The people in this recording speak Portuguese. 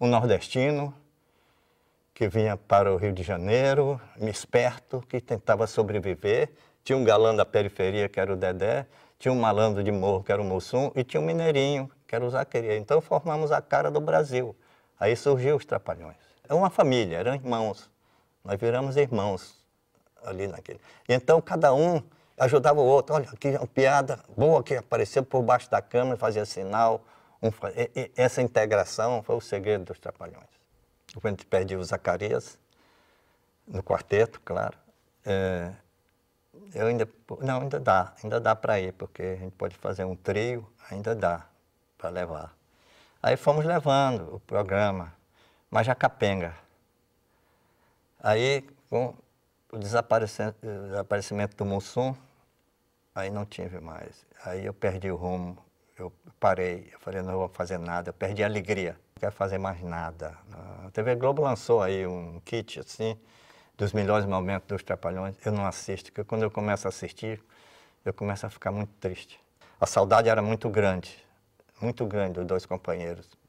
um nordestino que vinha para o Rio de Janeiro, esperto, que tentava sobreviver. Tinha um galã da periferia, que era o Dedé, tinha um malandro de morro, que era o Mussum, e tinha um mineirinho, que era o Zaqueria. Então formamos a cara do Brasil. Aí surgiu os Trapalhões. É uma família, eram irmãos. Nós viramos irmãos ali naquele. E então cada um ajudava o outro. Olha, aqui é uma piada boa que apareceu por baixo da câmera, fazia sinal. Um, essa integração foi o segredo dos Trapalhões. Quando a gente perdeu o Zacarias, no quarteto, claro, é, eu ainda, não, ainda dá, ainda dá para ir, porque a gente pode fazer um trio, ainda dá para levar. Aí fomos levando o programa, mas já capenga. Aí, com o desaparecimento, o desaparecimento do Mussum, aí não tive mais. Aí eu perdi o rumo eu parei, eu falei, não vou fazer nada, eu perdi a alegria, não quero fazer mais nada. A TV Globo lançou aí um kit, assim, dos melhores momentos dos Trapalhões, eu não assisto, porque quando eu começo a assistir, eu começo a ficar muito triste. A saudade era muito grande, muito grande dos dois companheiros.